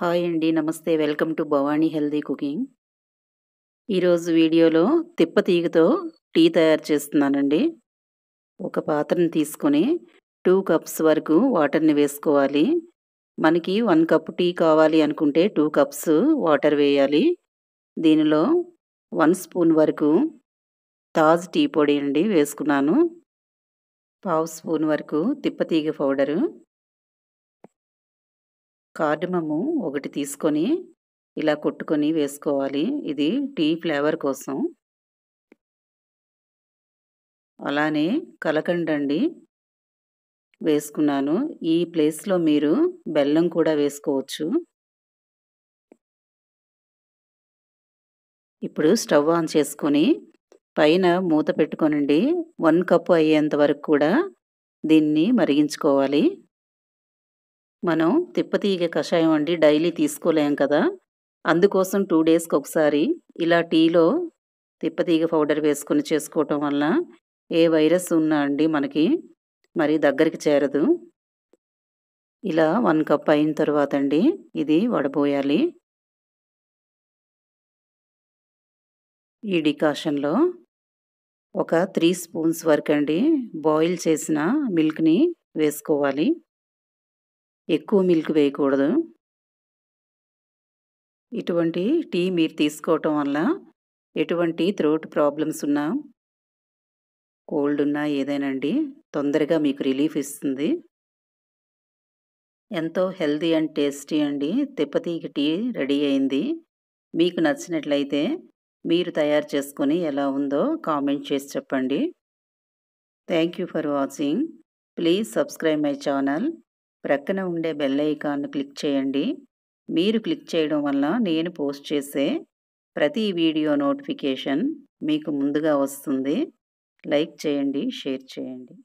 hi అండి నమస్తే welcome to Bhavani healthy cooking ఈరోజు వీడియోలో తిప్పతీగతో టీ తయారు చేస్తున్నానండి ఒక పాత్రను తీసుకొని టూ కప్స్ వరకు వాటర్ని వేసుకోవాలి మనకి వన్ కప్ టీ కావాలి అనుకుంటే టూ కప్స్ వాటర్ వేయాలి దీనిలో వన్ స్పూన్ వరకు తాజ్ టీ పొడి అండి వేసుకున్నాను పావు స్పూన్ వరకు తిప్పతీగ పౌడరు కార్డమము ఒకటి తీసుకొని ఇలా కొట్టుకొని వేసుకోవాలి ఇది టీ ఫ్లేవర్ కోసం అలానే కలకండండి వేసుకున్నాను ఈ ప్లేస్లో మీరు బెల్లం కూడా వేసుకోవచ్చు ఇప్పుడు స్టవ్ ఆన్ చేసుకొని పైన మూత పెట్టుకొనండి వన్ కప్పు అయ్యేంత వరకు కూడా దీన్ని మరిగించుకోవాలి మనం తిప్పతీగ కషాయం అండి డైలీ తీసుకోలేం కదా అందుకోసం టూ డేస్కి ఒకసారి ఇలా టీలో తిప్పతీగ పౌడర్ వేసుకొని చేసుకోవటం వల్ల ఏ వైరస్ ఉన్నా అండి మనకి మరి దగ్గరికి చేరదు ఇలా వన్ కప్ అయిన తర్వాత అండి ఇది వడబోయాలి ఈ డికాషన్లో ఒక త్రీ స్పూన్స్ వరకు అండి బాయిల్ చేసిన మిల్క్ని వేసుకోవాలి ఎక్కువ మిల్క్ వేయకూడదు ఇటువంటి టీ మీరు తీసుకోవటం వల్ల ఎటువంటి థ్రోట్ ప్రాబ్లమ్స్ ఉన్నా కోల్డ్ ఉన్నా అండి తొందరగా మీకు రిలీఫ్ ఇస్తుంది ఎంతో హెల్దీ అండ్ టేస్టీ అండి తిప్పతీకి టీ రెడీ అయింది మీకు నచ్చినట్లయితే మీరు తయారు చేసుకొని ఎలా ఉందో కామెంట్ చేసి చెప్పండి thank you for watching please subscribe my channel ప్రక్కన ఉండే బెల్ ఐకాన్ను క్లిక్ చేయండి మీరు క్లిక్ చేయడం వల్ల నేను పోస్ట్ చేసే ప్రతి వీడియో నోటిఫికేషన్ మీకు ముందుగా వస్తుంది లైక్ చేయండి షేర్ చేయండి